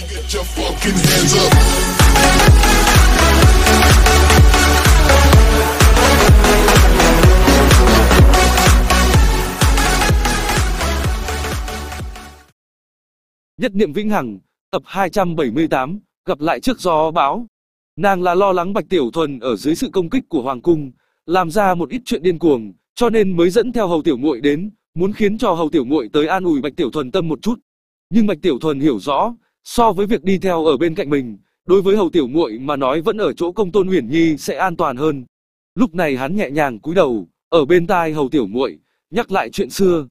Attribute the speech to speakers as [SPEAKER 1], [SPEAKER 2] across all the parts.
[SPEAKER 1] Nhất niệm vĩnh hằng, tập 278, gặp lại trước gió báo. Nàng là lo lắng Bạch Tiểu Thuần ở dưới sự công kích của Hoàng Cung, làm ra một ít chuyện điên cuồng, cho nên mới dẫn theo Hầu Tiểu Muội đến, muốn khiến cho Hầu Tiểu Muội tới an ủi Bạch Tiểu Thuần tâm một chút. Nhưng Bạch Tiểu Thuần hiểu rõ, So với việc đi theo ở bên cạnh mình, đối với hầu tiểu muội mà nói vẫn ở chỗ công tôn huyền nhi sẽ an toàn hơn. Lúc này hắn nhẹ nhàng cúi đầu, ở bên tai hầu tiểu muội nhắc lại chuyện xưa.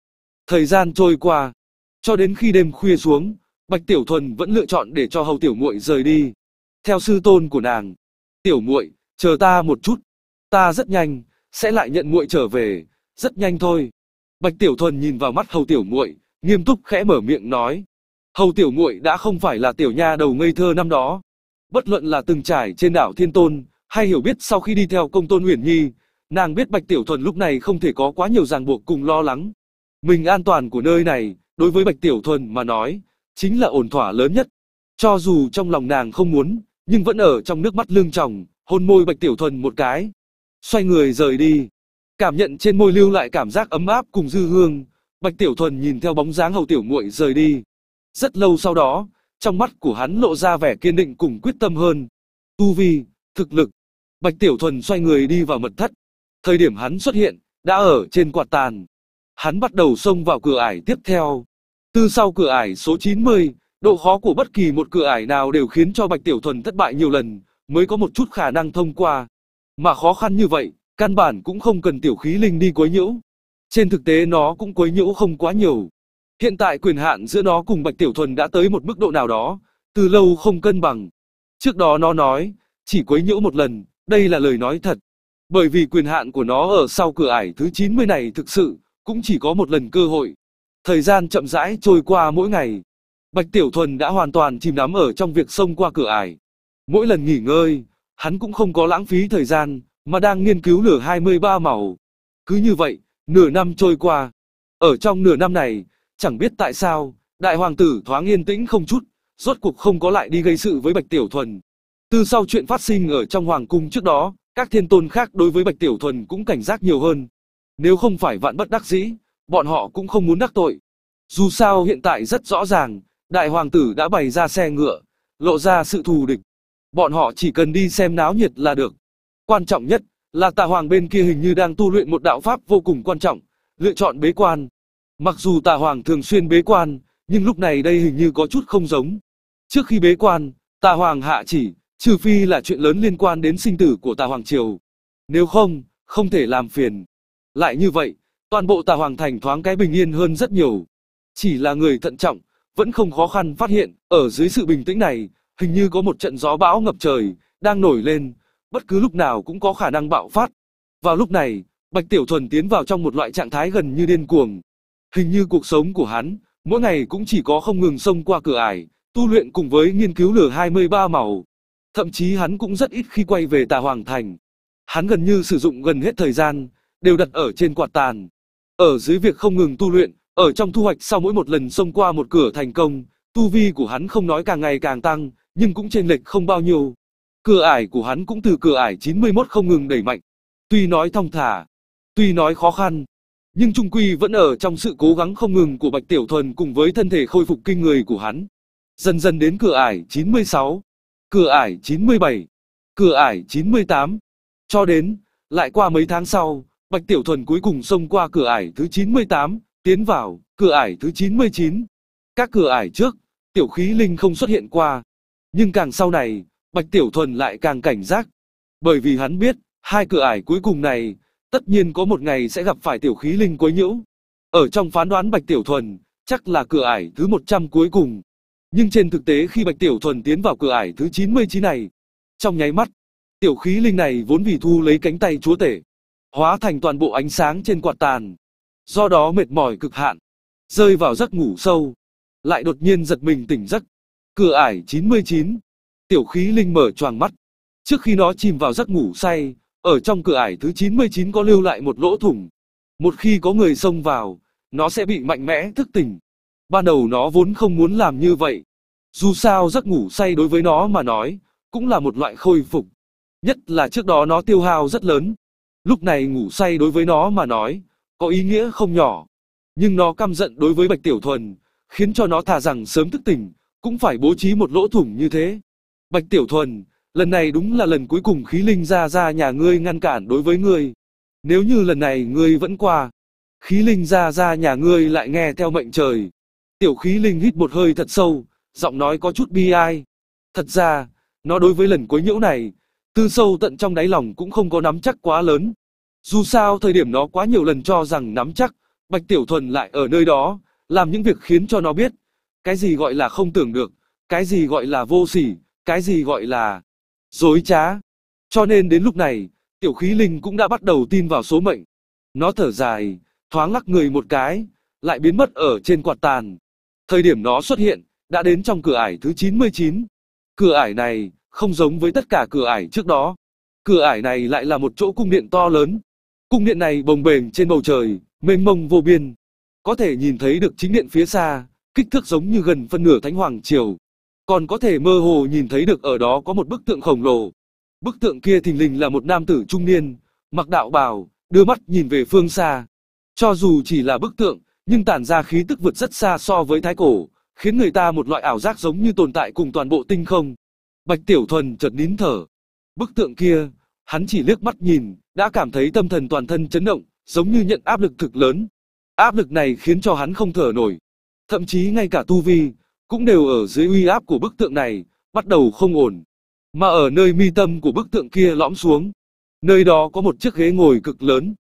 [SPEAKER 1] Thời gian trôi qua, cho đến khi đêm khuya xuống, Bạch Tiểu Thuần vẫn lựa chọn để cho hầu tiểu muội rời đi. Theo sư tôn của nàng, "Tiểu muội, chờ ta một chút, ta rất nhanh sẽ lại nhận muội trở về, rất nhanh thôi." Bạch Tiểu Thuần nhìn vào mắt hầu tiểu muội, nghiêm túc khẽ mở miệng nói. Hầu Tiểu Muội đã không phải là tiểu nha đầu ngây thơ năm đó. Bất luận là từng trải trên đảo Thiên Tôn, hay hiểu biết sau khi đi theo công tôn Huyền Nhi, nàng biết Bạch Tiểu Thuần lúc này không thể có quá nhiều ràng buộc cùng lo lắng. Mình an toàn của nơi này, đối với Bạch Tiểu Thuần mà nói, chính là ổn thỏa lớn nhất. Cho dù trong lòng nàng không muốn, nhưng vẫn ở trong nước mắt lưng tròng, hôn môi Bạch Tiểu Thuần một cái. Xoay người rời đi. Cảm nhận trên môi lưu lại cảm giác ấm áp cùng dư hương, Bạch Tiểu Thuần nhìn theo bóng dáng hầu tiểu muội rời đi, rất lâu sau đó, trong mắt của hắn lộ ra vẻ kiên định cùng quyết tâm hơn. Tu vi, thực lực. Bạch Tiểu Thuần xoay người đi vào mật thất. Thời điểm hắn xuất hiện, đã ở trên quạt tàn. Hắn bắt đầu xông vào cửa ải tiếp theo. Từ sau cửa ải số 90, độ khó của bất kỳ một cửa ải nào đều khiến cho Bạch Tiểu Thuần thất bại nhiều lần, mới có một chút khả năng thông qua. Mà khó khăn như vậy, căn bản cũng không cần tiểu khí linh đi quấy nhiễu. Trên thực tế nó cũng quấy nhiễu không quá nhiều. Hiện tại quyền hạn giữa nó cùng Bạch Tiểu Thuần đã tới một mức độ nào đó, từ lâu không cân bằng. Trước đó nó nói, chỉ quấy nhiễu một lần, đây là lời nói thật. Bởi vì quyền hạn của nó ở sau cửa ải thứ 90 này thực sự, cũng chỉ có một lần cơ hội. Thời gian chậm rãi trôi qua mỗi ngày. Bạch Tiểu Thuần đã hoàn toàn chìm đắm ở trong việc xông qua cửa ải. Mỗi lần nghỉ ngơi, hắn cũng không có lãng phí thời gian, mà đang nghiên cứu lửa 23 màu. Cứ như vậy, nửa năm trôi qua. Ở trong nửa năm này, Chẳng biết tại sao, đại hoàng tử thoáng yên tĩnh không chút, rốt cuộc không có lại đi gây sự với Bạch Tiểu Thuần. Từ sau chuyện phát sinh ở trong hoàng cung trước đó, các thiên tôn khác đối với Bạch Tiểu Thuần cũng cảnh giác nhiều hơn. Nếu không phải vạn bất đắc dĩ, bọn họ cũng không muốn đắc tội. Dù sao hiện tại rất rõ ràng, đại hoàng tử đã bày ra xe ngựa, lộ ra sự thù địch. Bọn họ chỉ cần đi xem náo nhiệt là được. Quan trọng nhất là tà hoàng bên kia hình như đang tu luyện một đạo pháp vô cùng quan trọng, lựa chọn bế quan, Mặc dù Tà Hoàng thường xuyên bế quan, nhưng lúc này đây hình như có chút không giống. Trước khi bế quan, Tà Hoàng hạ chỉ, trừ phi là chuyện lớn liên quan đến sinh tử của Tà Hoàng Triều. Nếu không, không thể làm phiền. Lại như vậy, toàn bộ Tà Hoàng Thành thoáng cái bình yên hơn rất nhiều. Chỉ là người thận trọng, vẫn không khó khăn phát hiện, ở dưới sự bình tĩnh này, hình như có một trận gió bão ngập trời, đang nổi lên, bất cứ lúc nào cũng có khả năng bạo phát. Vào lúc này, Bạch Tiểu Thuần tiến vào trong một loại trạng thái gần như điên cuồng, Hình như cuộc sống của hắn, mỗi ngày cũng chỉ có không ngừng xông qua cửa ải, tu luyện cùng với nghiên cứu lửa 23 màu. Thậm chí hắn cũng rất ít khi quay về tà hoàng thành. Hắn gần như sử dụng gần hết thời gian, đều đặt ở trên quạt tàn. Ở dưới việc không ngừng tu luyện, ở trong thu hoạch sau mỗi một lần xông qua một cửa thành công, tu vi của hắn không nói càng ngày càng tăng, nhưng cũng trên lệch không bao nhiêu. Cửa ải của hắn cũng từ cửa ải 91 không ngừng đẩy mạnh. Tuy nói thong thả, tuy nói khó khăn, nhưng trung quy vẫn ở trong sự cố gắng không ngừng của Bạch Tiểu Thuần cùng với thân thể khôi phục kinh người của hắn. Dần dần đến cửa ải 96, cửa ải 97, cửa ải 98. Cho đến, lại qua mấy tháng sau, Bạch Tiểu Thuần cuối cùng xông qua cửa ải thứ 98, tiến vào cửa ải thứ 99. Các cửa ải trước, Tiểu Khí Linh không xuất hiện qua. Nhưng càng sau này, Bạch Tiểu Thuần lại càng cảnh giác. Bởi vì hắn biết, hai cửa ải cuối cùng này, tất nhiên có một ngày sẽ gặp phải tiểu khí linh quấy nhiễu. Ở trong phán đoán Bạch Tiểu Thuần, chắc là cửa ải thứ 100 cuối cùng. Nhưng trên thực tế khi Bạch Tiểu Thuần tiến vào cửa ải thứ 99 này, trong nháy mắt, tiểu khí linh này vốn vì thu lấy cánh tay chúa tể, hóa thành toàn bộ ánh sáng trên quạt tàn. Do đó mệt mỏi cực hạn, rơi vào giấc ngủ sâu, lại đột nhiên giật mình tỉnh giấc. Cửa ải 99, tiểu khí linh mở choàng mắt. Trước khi nó chìm vào giấc ngủ say, ở trong cửa ải thứ 99 có lưu lại một lỗ thủng. Một khi có người xông vào, nó sẽ bị mạnh mẽ thức tỉnh. Ban đầu nó vốn không muốn làm như vậy. Dù sao giấc ngủ say đối với nó mà nói, cũng là một loại khôi phục. Nhất là trước đó nó tiêu hao rất lớn. Lúc này ngủ say đối với nó mà nói, có ý nghĩa không nhỏ. Nhưng nó căm giận đối với Bạch Tiểu Thuần, khiến cho nó thà rằng sớm thức tỉnh, cũng phải bố trí một lỗ thủng như thế. Bạch Tiểu Thuần, Lần này đúng là lần cuối cùng khí linh ra ra nhà ngươi ngăn cản đối với ngươi. Nếu như lần này ngươi vẫn qua, khí linh ra ra nhà ngươi lại nghe theo mệnh trời. Tiểu khí linh hít một hơi thật sâu, giọng nói có chút bi ai. Thật ra, nó đối với lần quấy nhiễu này, tư sâu tận trong đáy lòng cũng không có nắm chắc quá lớn. Dù sao thời điểm nó quá nhiều lần cho rằng nắm chắc, Bạch Tiểu Thuần lại ở nơi đó, làm những việc khiến cho nó biết. Cái gì gọi là không tưởng được, cái gì gọi là vô sỉ, cái gì gọi là dối trá. Cho nên đến lúc này, tiểu khí linh cũng đã bắt đầu tin vào số mệnh. Nó thở dài, thoáng lắc người một cái, lại biến mất ở trên quạt tàn. Thời điểm nó xuất hiện, đã đến trong cửa ải thứ 99. Cửa ải này, không giống với tất cả cửa ải trước đó. Cửa ải này lại là một chỗ cung điện to lớn. Cung điện này bồng bềnh trên bầu trời, mênh mông vô biên. Có thể nhìn thấy được chính điện phía xa, kích thước giống như gần phân nửa thánh hoàng triều còn có thể mơ hồ nhìn thấy được ở đó có một bức tượng khổng lồ. Bức tượng kia thình lình là một nam tử trung niên, mặc đạo bào, đưa mắt nhìn về phương xa. Cho dù chỉ là bức tượng, nhưng tản ra khí tức vượt rất xa so với thái cổ, khiến người ta một loại ảo giác giống như tồn tại cùng toàn bộ tinh không. Bạch Tiểu Thuần chợt nín thở. Bức tượng kia, hắn chỉ liếc mắt nhìn, đã cảm thấy tâm thần toàn thân chấn động, giống như nhận áp lực thực lớn. Áp lực này khiến cho hắn không thở nổi. Thậm chí ngay cả tu vi, cũng đều ở dưới uy áp của bức tượng này, bắt đầu không ổn. Mà ở nơi mi tâm của bức tượng kia lõm xuống, nơi đó có một chiếc ghế ngồi cực lớn.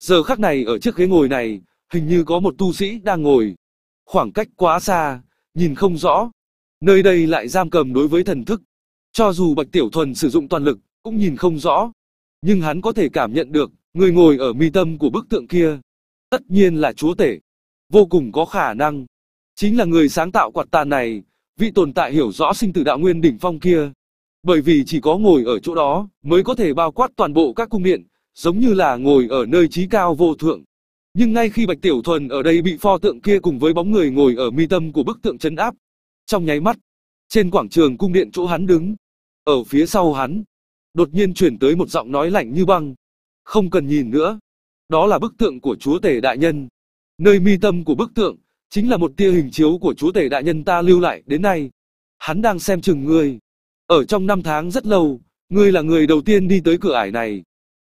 [SPEAKER 1] Giờ khắc này ở chiếc ghế ngồi này, hình như có một tu sĩ đang ngồi. Khoảng cách quá xa, nhìn không rõ. Nơi đây lại giam cầm đối với thần thức. Cho dù Bạch Tiểu Thuần sử dụng toàn lực, cũng nhìn không rõ. Nhưng hắn có thể cảm nhận được, người ngồi ở mi tâm của bức tượng kia. Tất nhiên là chúa tể. Vô cùng có khả năng, chính là người sáng tạo quạt tàn này, vị tồn tại hiểu rõ sinh tử đạo nguyên đỉnh phong kia. Bởi vì chỉ có ngồi ở chỗ đó mới có thể bao quát toàn bộ các cung điện, giống như là ngồi ở nơi trí cao vô thượng. Nhưng ngay khi Bạch Tiểu Thuần ở đây bị pho tượng kia cùng với bóng người ngồi ở mi tâm của bức tượng chấn áp, trong nháy mắt, trên quảng trường cung điện chỗ hắn đứng, ở phía sau hắn, đột nhiên chuyển tới một giọng nói lạnh như băng. Không cần nhìn nữa, đó là bức tượng của Chúa Tể Đại Nhân. Nơi mi tâm của bức tượng, Chính là một tia hình chiếu của chúa tể đại nhân ta lưu lại đến nay. Hắn đang xem chừng ngươi. Ở trong năm tháng rất lâu, ngươi là người đầu tiên đi tới cửa ải này.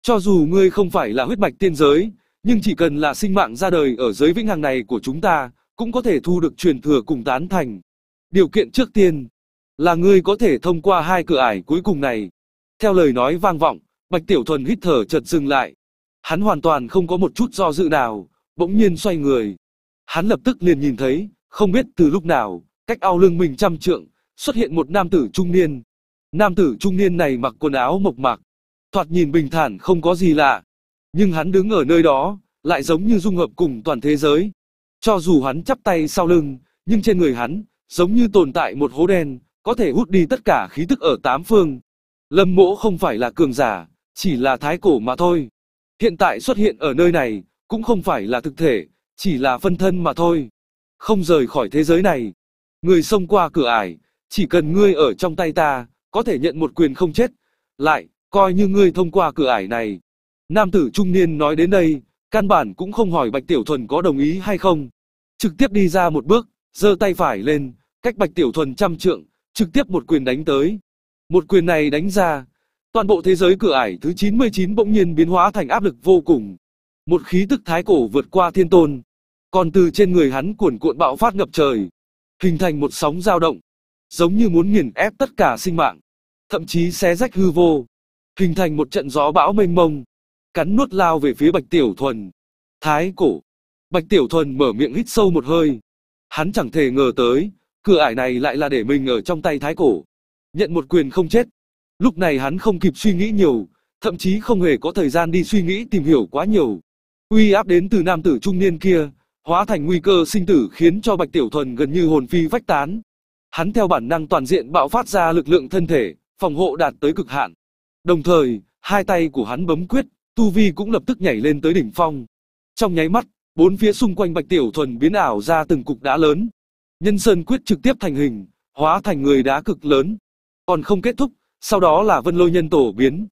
[SPEAKER 1] Cho dù ngươi không phải là huyết mạch tiên giới, nhưng chỉ cần là sinh mạng ra đời ở giới vĩnh hằng này của chúng ta, cũng có thể thu được truyền thừa cùng tán thành. Điều kiện trước tiên là ngươi có thể thông qua hai cửa ải cuối cùng này. Theo lời nói vang vọng, Bạch Tiểu Thuần hít thở chợt dừng lại. Hắn hoàn toàn không có một chút do dự nào, bỗng nhiên xoay người, Hắn lập tức liền nhìn thấy, không biết từ lúc nào, cách ao lưng mình trăm trượng, xuất hiện một nam tử trung niên. Nam tử trung niên này mặc quần áo mộc mạc, thoạt nhìn bình thản không có gì lạ. Nhưng hắn đứng ở nơi đó, lại giống như dung hợp cùng toàn thế giới. Cho dù hắn chắp tay sau lưng, nhưng trên người hắn, giống như tồn tại một hố đen, có thể hút đi tất cả khí tức ở tám phương. Lâm mỗ không phải là cường giả, chỉ là thái cổ mà thôi. Hiện tại xuất hiện ở nơi này, cũng không phải là thực thể, chỉ là phân thân mà thôi. Không rời khỏi thế giới này. Người xông qua cửa ải, chỉ cần ngươi ở trong tay ta, có thể nhận một quyền không chết. Lại, coi như ngươi thông qua cửa ải này. Nam tử trung niên nói đến đây, căn bản cũng không hỏi Bạch Tiểu Thuần có đồng ý hay không. Trực tiếp đi ra một bước, giơ tay phải lên, cách Bạch Tiểu Thuần trăm trượng, trực tiếp một quyền đánh tới. Một quyền này đánh ra, toàn bộ thế giới cửa ải thứ 99 bỗng nhiên biến hóa thành áp lực vô cùng, một khí tức thái cổ vượt qua thiên tôn. Còn từ trên người hắn cuồn cuộn bạo phát ngập trời, hình thành một sóng dao động, giống như muốn nghiền ép tất cả sinh mạng, thậm chí xé rách hư vô, hình thành một trận gió bão mênh mông, cắn nuốt lao về phía Bạch Tiểu Thuần. Thái cổ. Bạch Tiểu Thuần mở miệng hít sâu một hơi. Hắn chẳng thể ngờ tới, cửa ải này lại là để mình ở trong tay thái cổ. Nhận một quyền không chết. Lúc này hắn không kịp suy nghĩ nhiều, thậm chí không hề có thời gian đi suy nghĩ tìm hiểu quá nhiều. Uy áp đến từ nam tử trung niên kia, hóa thành nguy cơ sinh tử khiến cho Bạch Tiểu Thuần gần như hồn phi vách tán. Hắn theo bản năng toàn diện bạo phát ra lực lượng thân thể, phòng hộ đạt tới cực hạn. Đồng thời, hai tay của hắn bấm quyết, tu vi cũng lập tức nhảy lên tới đỉnh phong. Trong nháy mắt, bốn phía xung quanh Bạch Tiểu Thuần biến ảo ra từng cục đá lớn. Nhân Sơn quyết trực tiếp thành hình, hóa thành người đá cực lớn. Còn không kết thúc, sau đó là Vân Lôi Nhân Tổ biến.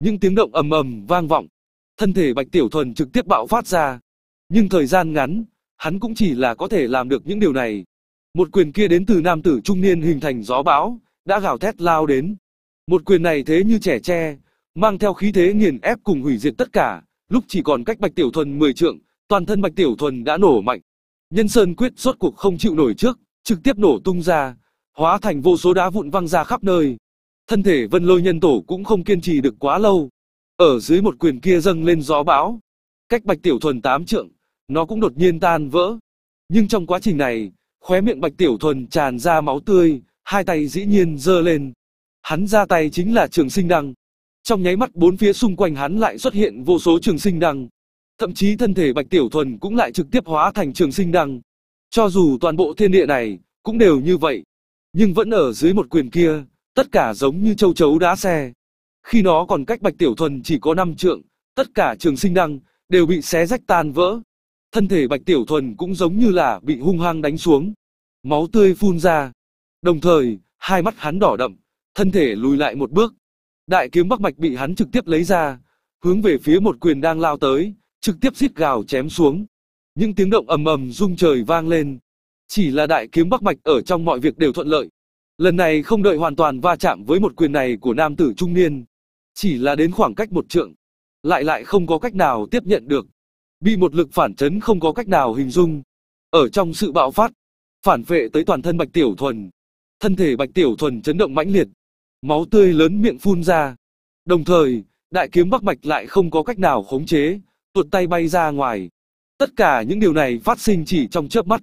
[SPEAKER 1] Những tiếng động ầm ầm vang vọng, thân thể Bạch Tiểu Thuần trực tiếp bạo phát ra. Nhưng thời gian ngắn, hắn cũng chỉ là có thể làm được những điều này. Một quyền kia đến từ nam tử trung niên hình thành gió bão, đã gào thét lao đến. Một quyền này thế như trẻ tre, mang theo khí thế nghiền ép cùng hủy diệt tất cả, lúc chỉ còn cách Bạch Tiểu Thuần 10 trượng, toàn thân Bạch Tiểu Thuần đã nổ mạnh. Nhân Sơn quyết rốt cuộc không chịu nổi trước, trực tiếp nổ tung ra, hóa thành vô số đá vụn văng ra khắp nơi. Thân thể Vân Lôi Nhân Tổ cũng không kiên trì được quá lâu, ở dưới một quyền kia dâng lên gió bão, cách Bạch Tiểu Thuần tám trượng, nó cũng đột nhiên tan vỡ. Nhưng trong quá trình này, khóe miệng Bạch Tiểu Thuần tràn ra máu tươi, hai tay dĩ nhiên giơ lên. Hắn ra tay chính là trường sinh đăng. Trong nháy mắt bốn phía xung quanh hắn lại xuất hiện vô số trường sinh đăng. Thậm chí thân thể Bạch Tiểu Thuần cũng lại trực tiếp hóa thành trường sinh đăng. Cho dù toàn bộ thiên địa này, cũng đều như vậy. Nhưng vẫn ở dưới một quyền kia, tất cả giống như châu chấu đá xe. Khi nó còn cách Bạch Tiểu Thuần chỉ có 5 trượng, tất cả trường sinh đăng đều bị xé rách tan vỡ. Thân thể Bạch Tiểu Thuần cũng giống như là bị hung hăng đánh xuống. Máu tươi phun ra. Đồng thời, hai mắt hắn đỏ đậm, thân thể lùi lại một bước. Đại kiếm Bắc Mạch bị hắn trực tiếp lấy ra, hướng về phía một quyền đang lao tới, trực tiếp giết gào chém xuống. Những tiếng động ầm ầm rung trời vang lên. Chỉ là đại kiếm Bắc Mạch ở trong mọi việc đều thuận lợi. Lần này không đợi hoàn toàn va chạm với một quyền này của nam tử trung niên, chỉ là đến khoảng cách một trượng, lại lại không có cách nào tiếp nhận được. Bị một lực phản chấn không có cách nào hình dung. Ở trong sự bạo phát, phản vệ tới toàn thân Bạch Tiểu Thuần. Thân thể Bạch Tiểu Thuần chấn động mãnh liệt, máu tươi lớn miệng phun ra. Đồng thời, đại kiếm Bắc Bạch lại không có cách nào khống chế, tuột tay bay ra ngoài. Tất cả những điều này phát sinh chỉ trong chớp mắt,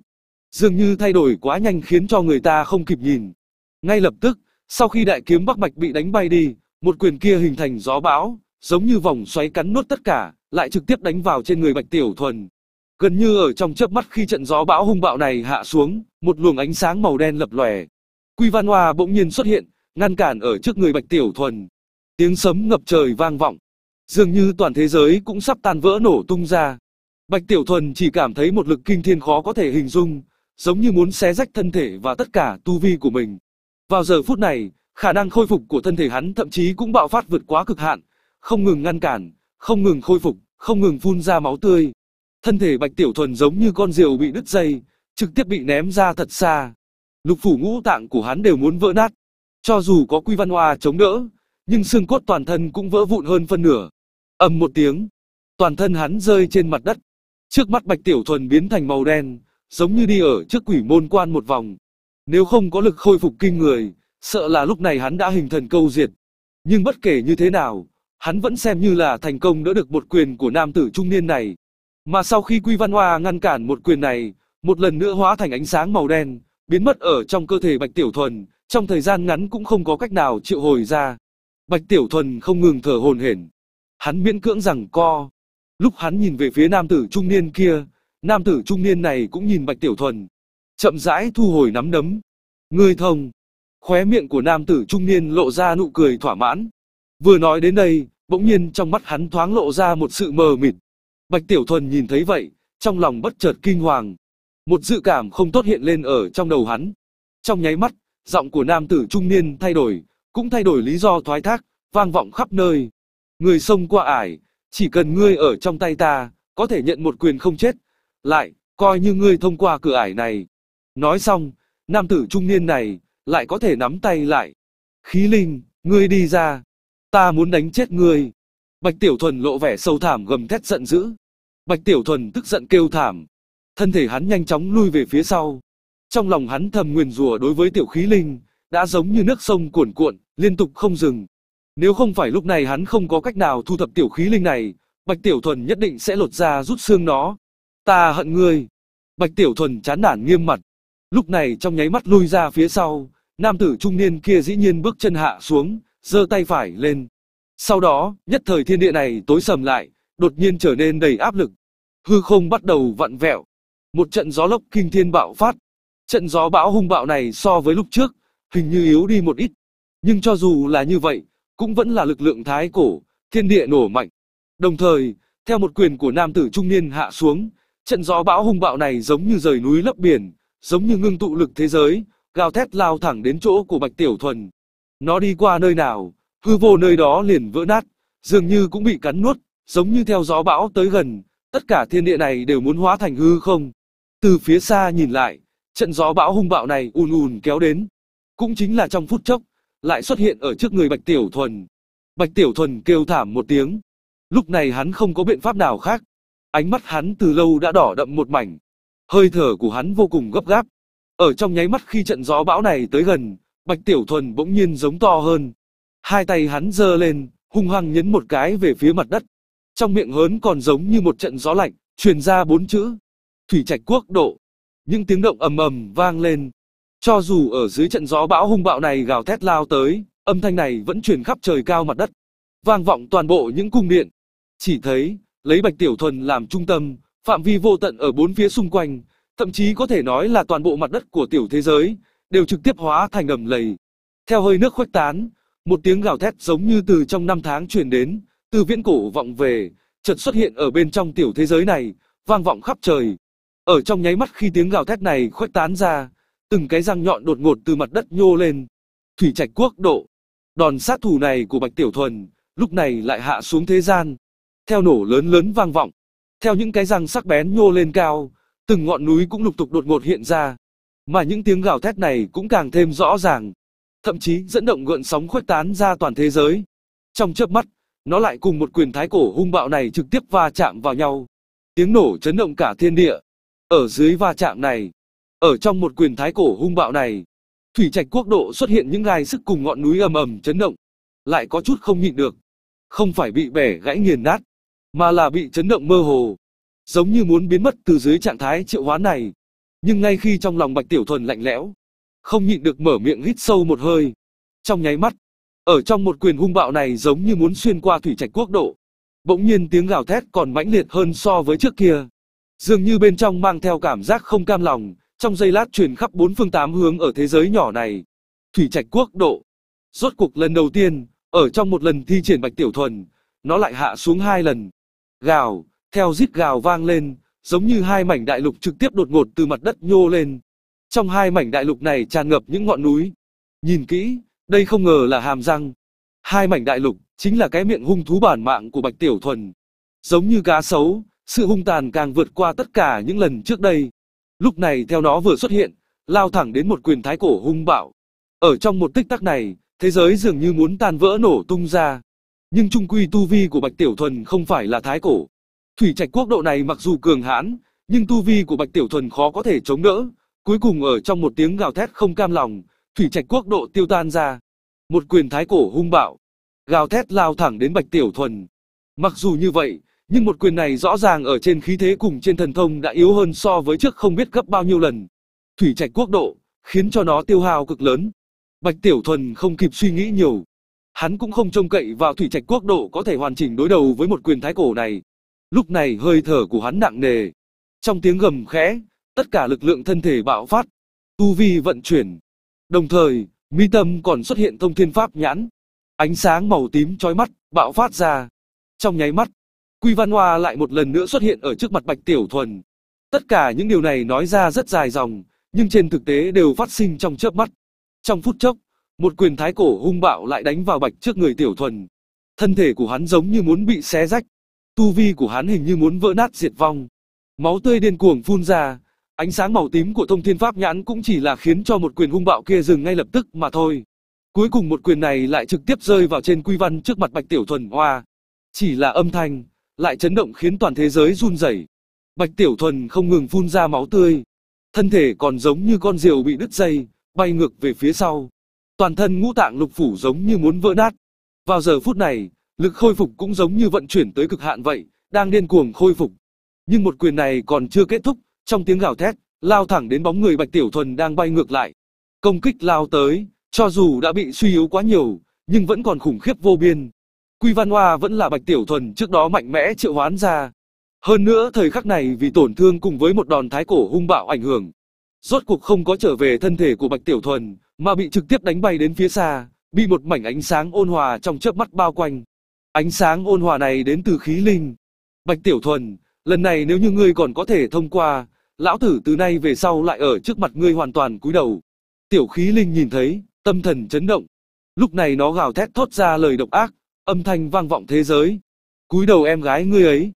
[SPEAKER 1] dường như thay đổi quá nhanh khiến cho người ta không kịp nhìn. Ngay lập tức, sau khi đại kiếm Bắc Bạch bị đánh bay đi, một quyền kia hình thành gió bão, giống như vòng xoáy cắn nuốt tất cả, lại trực tiếp đánh vào trên người Bạch Tiểu Thuần. Gần như ở trong chớp mắt khi trận gió bão hung bạo này hạ xuống, một luồng ánh sáng màu đen lập lòe. Quy Văn Hoa bỗng nhiên xuất hiện, ngăn cản ở trước người Bạch Tiểu Thuần. Tiếng sấm ngập trời vang vọng, dường như toàn thế giới cũng sắp tan vỡ nổ tung ra. Bạch Tiểu Thuần chỉ cảm thấy một lực kinh thiên khó có thể hình dung, giống như muốn xé rách thân thể và tất cả tu vi của mình. Vào giờ phút này, khả năng khôi phục của thân thể hắn thậm chí cũng bạo phát vượt quá cực hạn, không ngừng ngăn cản, không ngừng khôi phục, không ngừng phun ra máu tươi. Thân thể Bạch Tiểu Thuần giống như con diều bị đứt dây, trực tiếp bị ném ra thật xa. Lục phủ ngũ tạng của hắn đều muốn vỡ nát. Cho dù có Quy Văn Hoa chống đỡ, nhưng xương cốt toàn thân cũng vỡ vụn hơn phân nửa. Ầm một tiếng, toàn thân hắn rơi trên mặt đất. Trước mắt Bạch Tiểu Thuần biến thành màu đen, giống như đi ở trước quỷ môn quan một vòng. Nếu không có lực khôi phục kinh người, sợ là lúc này hắn đã hình thần câu diệt. Nhưng bất kể như thế nào, hắn vẫn xem như là thành công đỡ được một quyền của nam tử trung niên này. Mà sau khi Quy Văn Hoa ngăn cản một quyền này, một lần nữa hóa thành ánh sáng màu đen, biến mất ở trong cơ thể Bạch Tiểu Thuần, trong thời gian ngắn cũng không có cách nào triệu hồi ra. Bạch Tiểu Thuần không ngừng thở hồn hển. Hắn miễn cưỡng rằng co. Lúc hắn nhìn về phía nam tử trung niên kia, nam tử trung niên này cũng nhìn Bạch Tiểu Thuần. Chậm rãi thu hồi nắm đấm. người thông. Khóe miệng của nam tử trung niên lộ ra nụ cười thỏa mãn. Vừa nói đến đây, bỗng nhiên trong mắt hắn thoáng lộ ra một sự mờ mịt. Bạch Tiểu Thuần nhìn thấy vậy, trong lòng bất chợt kinh hoàng. Một dự cảm không tốt hiện lên ở trong đầu hắn. Trong nháy mắt, giọng của nam tử trung niên thay đổi, cũng thay đổi lý do thoái thác, vang vọng khắp nơi. Người sông qua ải, chỉ cần ngươi ở trong tay ta, có thể nhận một quyền không chết. Lại, coi như ngươi thông qua cửa ải này. Nói xong, nam tử trung niên này, lại có thể nắm tay lại. Khí linh, ngươi đi ra. Ta muốn đánh chết ngươi. Bạch Tiểu Thuần lộ vẻ sâu thảm gầm thét giận dữ. Bạch Tiểu Thuần tức giận kêu thảm. Thân thể hắn nhanh chóng lui về phía sau. Trong lòng hắn thầm nguyền rùa đối với Tiểu Khí Linh, đã giống như nước sông cuồn cuộn, liên tục không dừng. Nếu không phải lúc này hắn không có cách nào thu thập Tiểu Khí Linh này, Bạch Tiểu Thuần nhất định sẽ lột ra rút xương nó. Ta hận ngươi. Bạch Tiểu Thuần chán nản nghiêm mặt, Lúc này trong nháy mắt lui ra phía sau, nam tử trung niên kia dĩ nhiên bước chân hạ xuống, giơ tay phải lên. Sau đó, nhất thời thiên địa này tối sầm lại, đột nhiên trở nên đầy áp lực. Hư không bắt đầu vặn vẹo. Một trận gió lốc kinh thiên bạo phát. Trận gió bão hung bạo này so với lúc trước, hình như yếu đi một ít. Nhưng cho dù là như vậy, cũng vẫn là lực lượng thái cổ, thiên địa nổ mạnh. Đồng thời, theo một quyền của nam tử trung niên hạ xuống, trận gió bão hung bạo này giống như rời núi lấp biển, giống như ngưng tụ lực thế giới, gào thét lao thẳng đến chỗ của Bạch Tiểu Thuần. Nó đi qua nơi nào, hư vô nơi đó liền vỡ nát, dường như cũng bị cắn nuốt, giống như theo gió bão tới gần, tất cả thiên địa này đều muốn hóa thành hư không. Từ phía xa nhìn lại, trận gió bão hung bạo này ùn ùn kéo đến. Cũng chính là trong phút chốc, lại xuất hiện ở trước người Bạch Tiểu Thuần. Bạch Tiểu Thuần kêu thảm một tiếng. Lúc này hắn không có biện pháp nào khác. Ánh mắt hắn từ lâu đã đỏ đậm một mảnh, Hơi thở của hắn vô cùng gấp gáp. Ở trong nháy mắt khi trận gió bão này tới gần, Bạch Tiểu Thuần bỗng nhiên giống to hơn. Hai tay hắn giơ lên, hung hăng nhấn một cái về phía mặt đất. Trong miệng hớn còn giống như một trận gió lạnh, truyền ra bốn chữ. Thủy trạch quốc độ. Những tiếng động ầm ầm vang lên. Cho dù ở dưới trận gió bão hung bạo này gào thét lao tới, âm thanh này vẫn truyền khắp trời cao mặt đất. Vang vọng toàn bộ những cung điện. Chỉ thấy, lấy Bạch Tiểu Thuần làm trung tâm, phạm vi vô tận ở bốn phía xung quanh, thậm chí có thể nói là toàn bộ mặt đất của tiểu thế giới, đều trực tiếp hóa thành đầm lầy. Theo hơi nước khuếch tán, một tiếng gào thét giống như từ trong năm tháng truyền đến, từ viễn cổ vọng về, chợt xuất hiện ở bên trong tiểu thế giới này, vang vọng khắp trời. Ở trong nháy mắt khi tiếng gào thét này khuếch tán ra, từng cái răng nhọn đột ngột từ mặt đất nhô lên. Thủy Trạch Quốc độ, đòn sát thủ này của Bạch Tiểu Thuần, lúc này lại hạ xuống thế gian. Theo nổ lớn lớn vang vọng, theo những cái răng sắc bén nhô lên cao, từng ngọn núi cũng lục tục đột ngột hiện ra. Mà những tiếng gào thét này cũng càng thêm rõ ràng, thậm chí dẫn động gợn sóng khuếch tán ra toàn thế giới. Trong chớp mắt, nó lại cùng một quyền thái cổ hung bạo này trực tiếp va chạm vào nhau. Tiếng nổ chấn động cả thiên địa. Ở dưới va chạm này, ở trong một quyền thái cổ hung bạo này, thủy trạch quốc độ xuất hiện những gai sức cùng ngọn núi ầm ầm chấn động, lại có chút không nhịn được, không phải bị bẻ gãy nghiền nát, mà là bị chấn động mơ hồ, giống như muốn biến mất từ dưới trạng thái triệu hoán này. Nhưng ngay khi trong lòng Bạch Tiểu Thuần lạnh lẽo, không nhịn được mở miệng hít sâu một hơi. Trong nháy mắt, ở trong một quyền hung bạo này giống như muốn xuyên qua thủy trạch quốc độ. Bỗng nhiên tiếng gào thét còn mãnh liệt hơn so với trước kia. Dường như bên trong mang theo cảm giác không cam lòng, trong giây lát truyền khắp bốn phương tám hướng ở thế giới nhỏ này. Thủy trạch quốc độ. Rốt cuộc lần đầu tiên, ở trong một lần thi triển Bạch Tiểu Thuần, nó lại hạ xuống hai lần. Gào, theo rít gào vang lên, giống như hai mảnh đại lục trực tiếp đột ngột từ mặt đất nhô lên. Trong hai mảnh đại lục này tràn ngập những ngọn núi. Nhìn kỹ, đây không ngờ là hàm răng. Hai mảnh đại lục chính là cái miệng hung thú bản mạng của Bạch Tiểu Thuần. Giống như cá sấu, sự hung tàn càng vượt qua tất cả những lần trước đây. Lúc này theo nó vừa xuất hiện, lao thẳng đến một quyền thái cổ hung bạo. Ở trong một tích tắc này, thế giới dường như muốn tan vỡ nổ tung ra. Nhưng trung quy tu vi của Bạch Tiểu Thuần không phải là thái cổ. Thủy Trạch Quốc độ này mặc dù cường hãn, nhưng tu vi của Bạch Tiểu Thuần khó có thể chống đỡ. Cuối cùng ở trong một tiếng gào thét không cam lòng, Thủy Trạch Quốc độ tiêu tan ra. Một quyền thái cổ hung bạo, gào thét lao thẳng đến Bạch Tiểu Thuần. Mặc dù như vậy, nhưng một quyền này rõ ràng ở trên khí thế cùng trên thần thông đã yếu hơn so với trước không biết gấp bao nhiêu lần. Thủy Trạch Quốc độ khiến cho nó tiêu hao cực lớn. Bạch Tiểu Thuần không kịp suy nghĩ nhiều, Hắn cũng không trông cậy vào thủy trạch quốc độ có thể hoàn chỉnh đối đầu với một quyền thái cổ này. Lúc này hơi thở của hắn nặng nề. Trong tiếng gầm khẽ, tất cả lực lượng thân thể bạo phát, tu vi vận chuyển. Đồng thời, mi tâm còn xuất hiện thông thiên pháp nhãn. Ánh sáng màu tím chói mắt, bạo phát ra. Trong nháy mắt, Quy Văn Hoa lại một lần nữa xuất hiện ở trước mặt Bạch Tiểu Thuần. Tất cả những điều này nói ra rất dài dòng, nhưng trên thực tế đều phát sinh trong chớp mắt. Trong phút chốc, một quyền thái cổ hung bạo lại đánh vào bạch trước người tiểu thuần. Thân thể của hắn giống như muốn bị xé rách. Tu vi của hắn hình như muốn vỡ nát diệt vong. Máu tươi điên cuồng phun ra. Ánh sáng màu tím của thông thiên pháp nhãn cũng chỉ là khiến cho một quyền hung bạo kia dừng ngay lập tức mà thôi. Cuối cùng một quyền này lại trực tiếp rơi vào trên quy văn trước mặt bạch tiểu thuần hoa. Chỉ là âm thanh, lại chấn động khiến toàn thế giới run rẩy. Bạch tiểu thuần không ngừng phun ra máu tươi. Thân thể còn giống như con diều bị đứt dây, bay ngược về phía sau toàn thân ngũ tạng lục phủ giống như muốn vỡ nát. Vào giờ phút này, lực khôi phục cũng giống như vận chuyển tới cực hạn vậy, đang điên cuồng khôi phục. Nhưng một quyền này còn chưa kết thúc, trong tiếng gào thét, lao thẳng đến bóng người Bạch Tiểu Thuần đang bay ngược lại. Công kích lao tới, cho dù đã bị suy yếu quá nhiều, nhưng vẫn còn khủng khiếp vô biên. Quy Văn Hoa vẫn là Bạch Tiểu Thuần trước đó mạnh mẽ triệu hoán ra. Hơn nữa thời khắc này vì tổn thương cùng với một đòn thái cổ hung bạo ảnh hưởng, Rốt cuộc không có trở về thân thể của Bạch Tiểu Thuần, mà bị trực tiếp đánh bay đến phía xa, bị một mảnh ánh sáng ôn hòa trong chớp mắt bao quanh. Ánh sáng ôn hòa này đến từ khí linh. Bạch Tiểu Thuần, lần này nếu như ngươi còn có thể thông qua, lão tử từ nay về sau lại ở trước mặt ngươi hoàn toàn cúi đầu. Tiểu khí linh nhìn thấy, tâm thần chấn động. Lúc này nó gào thét thốt ra lời độc ác, âm thanh vang vọng thế giới. Cúi đầu em gái ngươi ấy.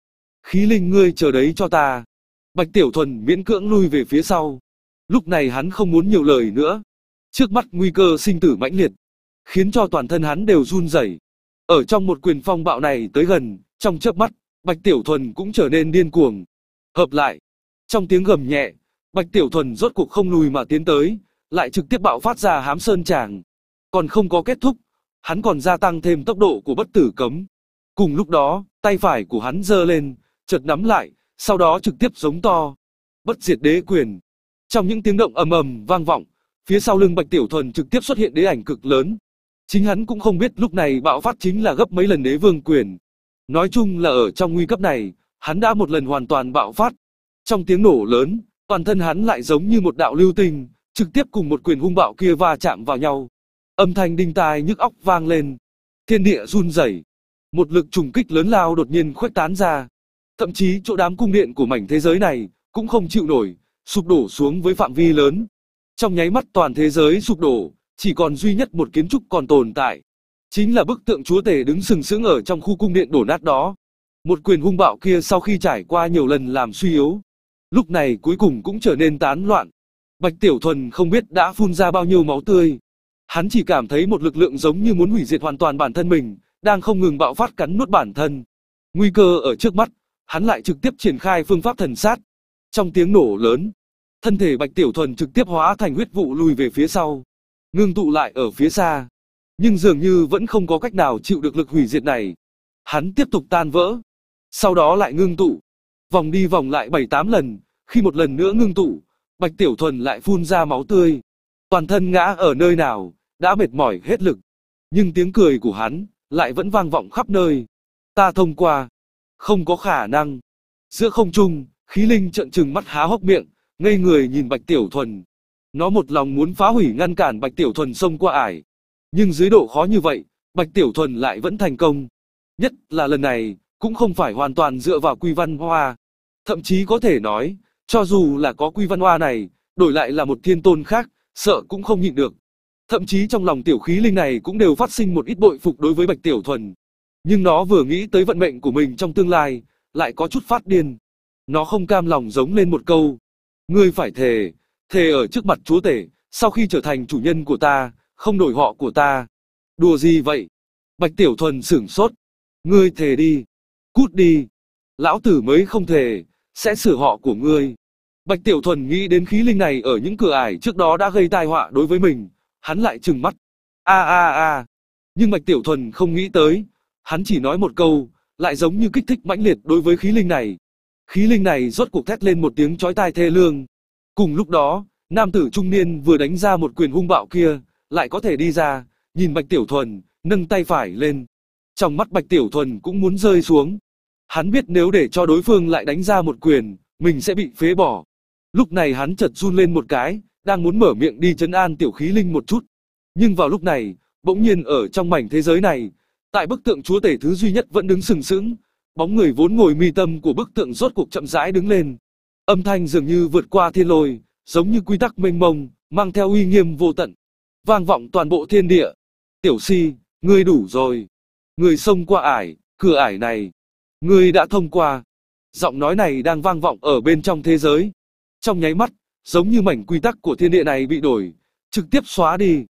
[SPEAKER 1] Khí linh ngươi chờ đấy cho ta. Bạch Tiểu Thuần miễn cưỡng lui về phía sau, Lúc này hắn không muốn nhiều lời nữa. Trước mắt nguy cơ sinh tử mãnh liệt, khiến cho toàn thân hắn đều run rẩy. Ở trong một quyền phong bạo này tới gần, trong chớp mắt, Bạch Tiểu Thuần cũng trở nên điên cuồng. Hợp lại, trong tiếng gầm nhẹ, Bạch Tiểu Thuần rốt cuộc không lùi mà tiến tới, lại trực tiếp bạo phát ra hám sơn tràng. Còn không có kết thúc, hắn còn gia tăng thêm tốc độ của bất tử cấm. Cùng lúc đó, tay phải của hắn giơ lên, chợt nắm lại, sau đó trực tiếp giống to. Bất diệt đế quyền, trong những tiếng động ầm ầm vang vọng, phía sau lưng Bạch Tiểu Thuần trực tiếp xuất hiện đế ảnh cực lớn. Chính hắn cũng không biết lúc này bạo phát chính là gấp mấy lần đế vương quyền. Nói chung là ở trong nguy cấp này, hắn đã một lần hoàn toàn bạo phát. Trong tiếng nổ lớn, toàn thân hắn lại giống như một đạo lưu tình, trực tiếp cùng một quyền hung bạo kia va chạm vào nhau. Âm thanh đinh tai nhức óc vang lên, thiên địa run rẩy. Một lực trùng kích lớn lao đột nhiên khuếch tán ra, thậm chí chỗ đám cung điện của mảnh thế giới này cũng không chịu nổi, sụp đổ xuống với phạm vi lớn. Trong nháy mắt toàn thế giới sụp đổ, chỉ còn duy nhất một kiến trúc còn tồn tại. Chính là bức tượng chúa tể đứng sừng sững ở trong khu cung điện đổ nát đó. Một quyền hung bạo kia sau khi trải qua nhiều lần làm suy yếu, lúc này cuối cùng cũng trở nên tán loạn. Bạch Tiểu Thuần không biết đã phun ra bao nhiêu máu tươi. Hắn chỉ cảm thấy một lực lượng giống như muốn hủy diệt hoàn toàn bản thân mình, đang không ngừng bạo phát cắn nuốt bản thân. Nguy cơ ở trước mắt, hắn lại trực tiếp triển khai phương pháp thần sát, trong tiếng nổ lớn, thân thể Bạch Tiểu Thuần trực tiếp hóa thành huyết vụ lùi về phía sau, ngưng tụ lại ở phía xa. Nhưng dường như vẫn không có cách nào chịu được lực hủy diệt này. Hắn tiếp tục tan vỡ, sau đó lại ngưng tụ, vòng đi vòng lại bảy tám lần, khi một lần nữa ngưng tụ, Bạch Tiểu Thuần lại phun ra máu tươi. Toàn thân ngã ở nơi nào, đã mệt mỏi hết lực. Nhưng tiếng cười của hắn, lại vẫn vang vọng khắp nơi. Ta thông qua. Không có khả năng. Giữa không trung, Khí linh trợn trừng mắt há hốc miệng, ngây người nhìn Bạch Tiểu Thuần. Nó một lòng muốn phá hủy ngăn cản Bạch Tiểu Thuần xông qua ải. Nhưng dưới độ khó như vậy, Bạch Tiểu Thuần lại vẫn thành công. Nhất là lần này, cũng không phải hoàn toàn dựa vào quy văn hoa. Thậm chí có thể nói, cho dù là có quy văn hoa này, đổi lại là một thiên tôn khác, sợ cũng không nhịn được. Thậm chí trong lòng tiểu khí linh này cũng đều phát sinh một ít bội phục đối với Bạch Tiểu Thuần. Nhưng nó vừa nghĩ tới vận mệnh của mình trong tương lai, lại có chút phát điên. Nó không cam lòng giống lên một câu. Ngươi phải thề, thề ở trước mặt chúa tể, sau khi trở thành chủ nhân của ta, không đổi họ của ta. Đùa gì vậy? Bạch Tiểu Thuần sửng sốt. Ngươi thề đi. Cút đi. Lão tử mới không thề, sẽ sửa họ của ngươi. Bạch Tiểu Thuần nghĩ đến khí linh này ở những cửa ải trước đó đã gây tai họa đối với mình, hắn lại trừng mắt. A a a. Nhưng Bạch Tiểu Thuần không nghĩ tới, hắn chỉ nói một câu, lại giống như kích thích mãnh liệt đối với khí linh này, khí linh này rốt cuộc thét lên một tiếng chói tai thê lương. Cùng lúc đó, nam tử trung niên vừa đánh ra một quyền hung bạo kia, lại có thể đi ra, nhìn Bạch Tiểu Thuần, nâng tay phải lên. Trong mắt Bạch Tiểu Thuần cũng muốn rơi xuống. Hắn biết nếu để cho đối phương lại đánh ra một quyền, mình sẽ bị phế bỏ. Lúc này hắn chợt run lên một cái, đang muốn mở miệng đi chấn an tiểu khí linh một chút. Nhưng vào lúc này, bỗng nhiên ở trong mảnh thế giới này, tại bức tượng chúa tể thứ duy nhất vẫn đứng sừng sững, Bóng người vốn ngồi mi tâm của bức tượng rốt cuộc chậm rãi đứng lên. Âm thanh dường như vượt qua thiên lôi, giống như quy tắc mênh mông, mang theo uy nghiêm vô tận. Vang vọng toàn bộ thiên địa. Tiểu si, ngươi đủ rồi. Ngươi xông qua ải, cửa ải này. Ngươi đã thông qua. Giọng nói này đang vang vọng ở bên trong thế giới. Trong nháy mắt, giống như mảnh quy tắc của thiên địa này bị đổi, trực tiếp xóa đi.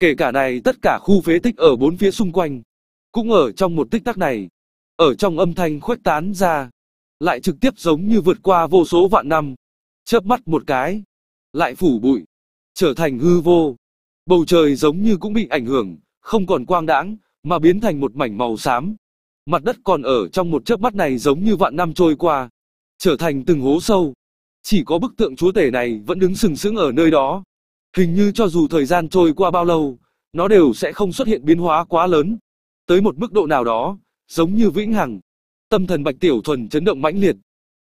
[SPEAKER 1] Kể cả này tất cả khu phế tích ở bốn phía xung quanh. Cũng ở trong một tích tắc này, ở trong âm thanh khuếch tán ra, lại trực tiếp giống như vượt qua vô số vạn năm, chớp mắt một cái, lại phủ bụi, trở thành hư vô. Bầu trời giống như cũng bị ảnh hưởng, không còn quang đãng, mà biến thành một mảnh màu xám. Mặt đất còn ở trong một chớp mắt này giống như vạn năm trôi qua, trở thành từng hố sâu. Chỉ có bức tượng chúa tể này vẫn đứng sừng sững ở nơi đó. Hình như cho dù thời gian trôi qua bao lâu, nó đều sẽ không xuất hiện biến hóa quá lớn. Tới một mức độ nào đó, giống như vĩnh hằng. Tâm thần Bạch Tiểu Thuần chấn động mãnh liệt.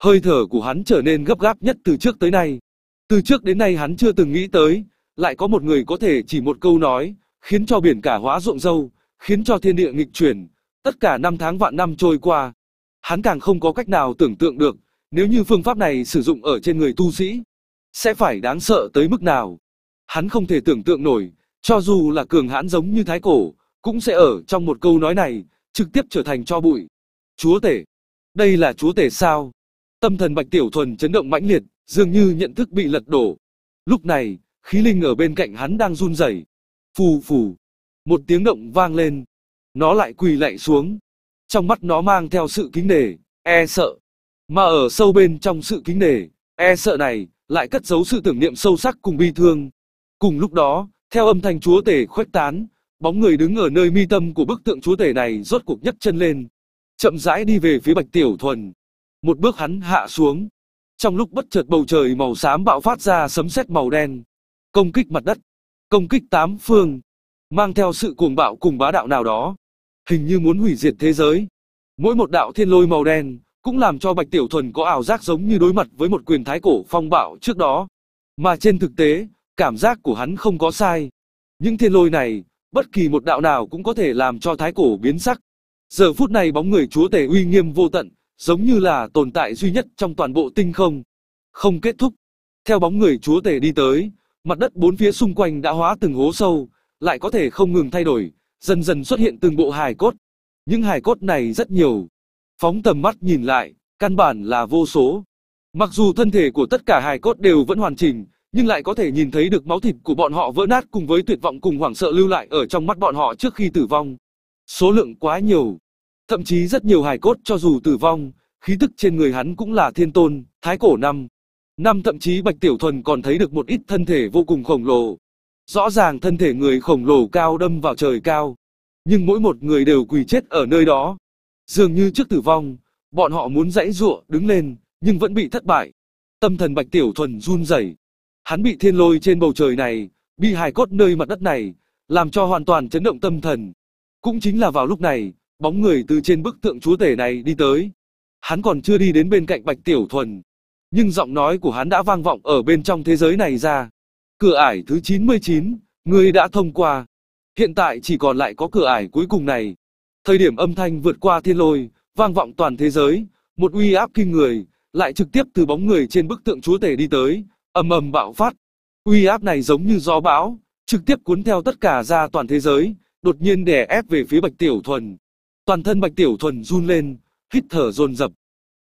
[SPEAKER 1] Hơi thở của hắn trở nên gấp gáp nhất từ trước tới nay. Từ trước đến nay hắn chưa từng nghĩ tới, lại có một người có thể chỉ một câu nói, khiến cho biển cả hóa ruộng dâu, khiến cho thiên địa nghịch chuyển, tất cả năm tháng vạn năm trôi qua. Hắn càng không có cách nào tưởng tượng được, nếu như phương pháp này sử dụng ở trên người tu sĩ, sẽ phải đáng sợ tới mức nào. Hắn không thể tưởng tượng nổi, cho dù là cường hãn giống như thái cổ, cũng sẽ ở trong một câu nói này, trực tiếp trở thành cho bụi. Chúa tể, đây là chúa tể sao? Tâm thần Bạch Tiểu Thuần chấn động mãnh liệt, dường như nhận thức bị lật đổ. Lúc này, khí linh ở bên cạnh hắn đang run rẩy. Phù phù, một tiếng động vang lên, nó lại quỳ lạy xuống. Trong mắt nó mang theo sự kính nể, e sợ. Mà ở sâu bên trong sự kính nể, e sợ này, lại cất giấu sự tưởng niệm sâu sắc cùng bi thương. Cùng lúc đó, theo âm thanh chúa tể khuếch tán, Bóng người đứng ở nơi mi tâm của bức tượng chúa tể này rốt cuộc nhấc chân lên. Chậm rãi đi về phía Bạch Tiểu Thuần. Một bước hắn hạ xuống. Trong lúc bất chợt bầu trời màu xám bạo phát ra sấm sét màu đen. Công kích mặt đất. Công kích tám phương. Mang theo sự cuồng bạo cùng bá đạo nào đó. Hình như muốn hủy diệt thế giới. Mỗi một đạo thiên lôi màu đen cũng làm cho Bạch Tiểu Thuần có ảo giác giống như đối mặt với một quyền thái cổ phong bạo trước đó. Mà trên thực tế, cảm giác của hắn không có sai. Những thiên lôi này bất kỳ một đạo nào cũng có thể làm cho thái cổ biến sắc. Giờ phút này bóng người chúa tể uy nghiêm vô tận, giống như là tồn tại duy nhất trong toàn bộ tinh không. Không kết thúc. Theo bóng người chúa tể đi tới, mặt đất bốn phía xung quanh đã hóa từng hố sâu, lại có thể không ngừng thay đổi, dần dần xuất hiện từng bộ hài cốt. Những hài cốt này rất nhiều. Phóng tầm mắt nhìn lại, căn bản là vô số. Mặc dù thân thể của tất cả hài cốt đều vẫn hoàn chỉnh, nhưng lại có thể nhìn thấy được máu thịt của bọn họ vỡ nát cùng với tuyệt vọng cùng hoảng sợ lưu lại ở trong mắt bọn họ trước khi tử vong. Số lượng quá nhiều, thậm chí rất nhiều hài cốt cho dù tử vong, khí tức trên người hắn cũng là thiên tôn, thái cổ năm. Năm thậm chí Bạch Tiểu Thuần còn thấy được một ít thân thể vô cùng khổng lồ. Rõ ràng thân thể người khổng lồ cao đâm vào trời cao, nhưng mỗi một người đều quỳ chết ở nơi đó. Dường như trước tử vong, bọn họ muốn dãy giụa đứng lên, nhưng vẫn bị thất bại. Tâm thần Bạch Tiểu Thuần run rẩy, Hắn bị thiên lôi trên bầu trời này, bị hài cốt nơi mặt đất này, làm cho hoàn toàn chấn động tâm thần. Cũng chính là vào lúc này, bóng người từ trên bức tượng chúa tể này đi tới. Hắn còn chưa đi đến bên cạnh Bạch Tiểu Thuần, nhưng giọng nói của hắn đã vang vọng ở bên trong thế giới này ra. Cửa ải thứ 99, ngươi đã thông qua. Hiện tại chỉ còn lại có cửa ải cuối cùng này. Thời điểm âm thanh vượt qua thiên lôi, vang vọng toàn thế giới, một uy áp kinh người, lại trực tiếp từ bóng người trên bức tượng chúa tể đi tới, ầm ầm bạo phát. Uy áp này giống như gió bão, trực tiếp cuốn theo tất cả ra toàn thế giới, đột nhiên đè ép về phía Bạch Tiểu Thuần. Toàn thân Bạch Tiểu Thuần run lên, hít thở dồn dập.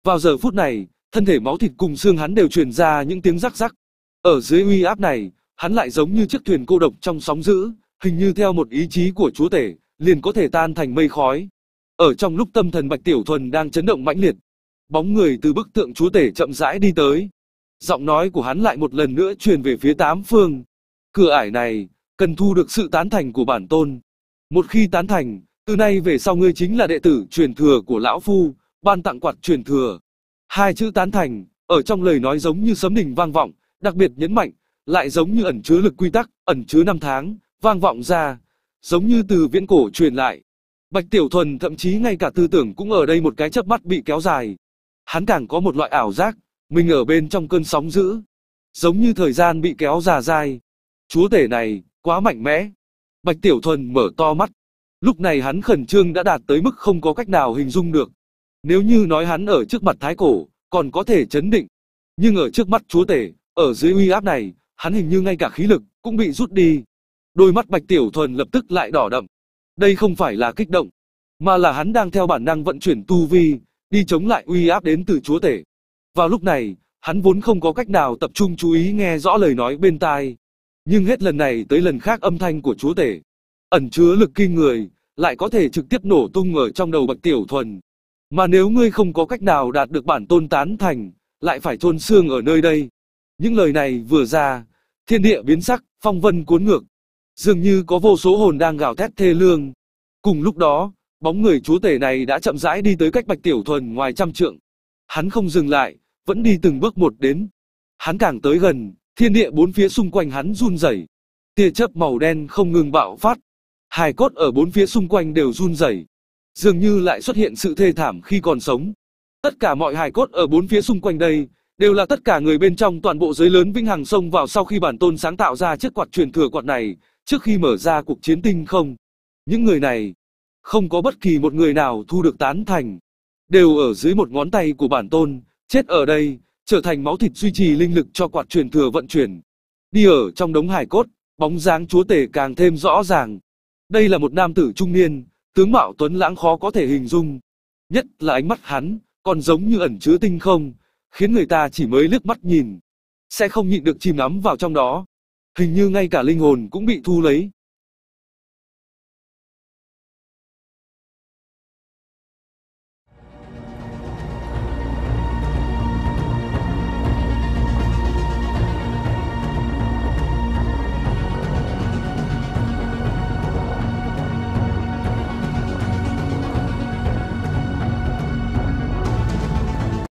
[SPEAKER 1] Vào giờ phút này, thân thể máu thịt cùng xương hắn đều truyền ra những tiếng rắc rắc. Ở dưới uy áp này, hắn lại giống như chiếc thuyền cô độc trong sóng dữ, hình như theo một ý chí của chúa tể, liền có thể tan thành mây khói. Ở trong lúc tâm thần Bạch Tiểu Thuần đang chấn động mãnh liệt, bóng người từ bức tượng chúa tể chậm rãi đi tới, Giọng nói của hắn lại một lần nữa truyền về phía tám phương. Cửa ải này, cần thu được sự tán thành của bản tôn. Một khi tán thành, từ nay về sau ngươi chính là đệ tử truyền thừa của lão phu, ban tặng quạt truyền thừa. Hai chữ tán thành, ở trong lời nói giống như sấm đình vang vọng, đặc biệt nhấn mạnh, lại giống như ẩn chứa lực quy tắc, ẩn chứa năm tháng, vang vọng ra, giống như từ viễn cổ truyền lại. Bạch Tiểu Thuần thậm chí ngay cả tư tưởng cũng ở đây một cái chớp mắt bị kéo dài. Hắn càng có một loại ảo giác, mình ở bên trong cơn sóng dữ, giống như thời gian bị kéo già dài. Chúa tể này, quá mạnh mẽ. Bạch Tiểu Thuần mở to mắt. Lúc này hắn khẩn trương đã đạt tới mức không có cách nào hình dung được. Nếu như nói hắn ở trước mặt thái cổ, còn có thể chấn định. Nhưng ở trước mắt chúa tể, ở dưới uy áp này, hắn hình như ngay cả khí lực cũng bị rút đi. Đôi mắt Bạch Tiểu Thuần lập tức lại đỏ đậm. Đây không phải là kích động, mà là hắn đang theo bản năng vận chuyển tu vi, đi chống lại uy áp đến từ chúa tể. Vào lúc này, hắn vốn không có cách nào tập trung chú ý nghe rõ lời nói bên tai. Nhưng hết lần này tới lần khác âm thanh của chúa tể, ẩn chứa lực kinh người, lại có thể trực tiếp nổ tung ở trong đầu bạch tiểu thuần. Mà nếu ngươi không có cách nào đạt được bản tôn tán thành, lại phải thôn xương ở nơi đây. Những lời này vừa ra, thiên địa biến sắc, phong vân cuốn ngược. Dường như có vô số hồn đang gào thét thê lương. Cùng lúc đó, bóng người chúa tể này đã chậm rãi đi tới cách bạch tiểu thuần ngoài trăm trượng. Hắn không dừng lại, vẫn đi từng bước một đến. Hắn càng tới gần, thiên địa bốn phía xung quanh hắn run rẩy. Tia chớp màu đen không ngừng bạo phát. Hài cốt ở bốn phía xung quanh đều run rẩy. Dường như lại xuất hiện sự thê thảm khi còn sống. Tất cả mọi hài cốt ở bốn phía xung quanh đây, đều là tất cả người bên trong toàn bộ giới lớn vĩnh hằng sông vào sau khi bản tôn sáng tạo ra chiếc quạt truyền thừa quạt này, trước khi mở ra cuộc chiến tinh không. Những người này, không có bất kỳ một người nào thu được tán thành, đều ở dưới một ngón tay của bản tôn, Chết ở đây, trở thành máu thịt duy trì linh lực cho quạt truyền thừa vận chuyển. Đi ở trong đống hải cốt, bóng dáng chúa tể càng thêm rõ ràng. Đây là một nam tử trung niên, tướng mạo tuấn lãng khó có thể hình dung. Nhất là ánh mắt hắn, còn giống như ẩn chứa tinh không, khiến người ta chỉ mới liếc mắt nhìn. Sẽ không nhịn được chìm ngắm vào trong đó. Hình như ngay cả linh hồn cũng bị thu lấy.